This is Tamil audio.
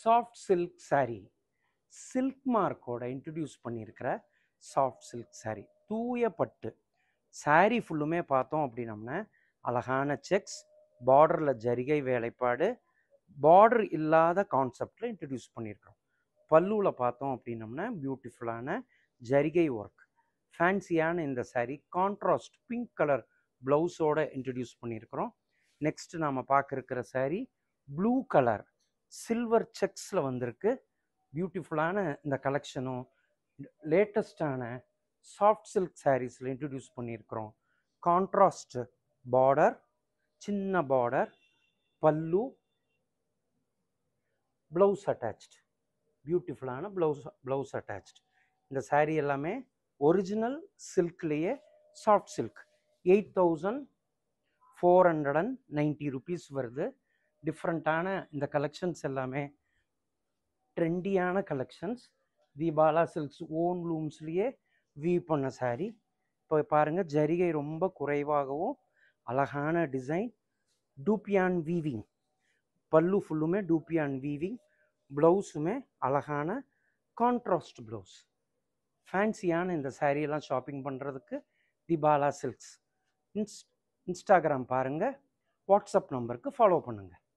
சாஃப்ட் சில்க் சாரீ சில்க் மார்க்கோட இன்ட்ரடியூஸ் பண்ணியிருக்கிற சாஃப்ட் சில்க் சாரீ தூய பட்டு சாரீ ஃபுல்லுமே பார்த்தோம் அப்படின்னம்னா அழகான செக்ஸ் பார்டரில் ஜரிகை வேலைப்பாடு பார்டர் இல்லாத கான்செப்டில் இன்ட்ரடியூஸ் பண்ணியிருக்கிறோம் பல்லுவில் பார்த்தோம் அப்படின்னம்னா பியூட்டிஃபுல்லான ஜரிகை ஒர்க் ஃபேன்சியான இந்த சாரீ கான்ட்ராஸ்ட் பிங்க் கலர் ப்ளவுஸோடு இன்ட்ரடியூஸ் பண்ணியிருக்கிறோம் நெக்ஸ்ட் நாம் பார்க்க இருக்கிற சாரீ ப்ளூ கலர் சில்வர் செக்ஸில் வந்திருக்கு பியூட்டிஃபுல்லான இந்த கலெக்ஷனும் லேட்டஸ்டான சாஃப்ட் சில்க் சாரீஸில் இன்ட்ரடியூஸ் பண்ணியிருக்கிறோம் கான்ட்ராஸ்ட் பார்டர் சின்ன பார்டர் பல்லு ப்ளவுஸ் அட்டாச்ட் பியூட்டிஃபுல்லான ப்ளவுஸ் ப்ளவுஸ் அட்டாச்ட் இந்த சாரீ எல்லாமே ஒரிஜினல் சில்க்லேயே soft silk eight thousand four hundred and ninety rupees வருது டிஃப்ரெண்ட்டான இந்த கலெக்ஷன்ஸ் எல்லாமே ட்ரெண்டியான collections the Bala silks own லூம்ஸ்லேயே வீ பண்ண சாரி இப்போ பாருங்கள் ஜரிகை ரொம்ப குறைவாகவும் அழகான டிசைன் டூப்பியான் வீவிங் பல்லு ஃபுல்லுமே டூப்பியான் வீவிங் ப்ளவுஸுமே அழகான கான்ட்ராஸ்ட் ப்ளவுஸ் ஃபேன்சியான இந்த சாரியெல்லாம் ஷாப்பிங் பண்ணுறதுக்கு தி பாலா சில்க்ஸ் இன்ஸ் இன்ஸ்டாகிராம் பாருங்கள் வாட்ஸ்அப் நம்பருக்கு ஃபாலோ பண்ணுங்கள்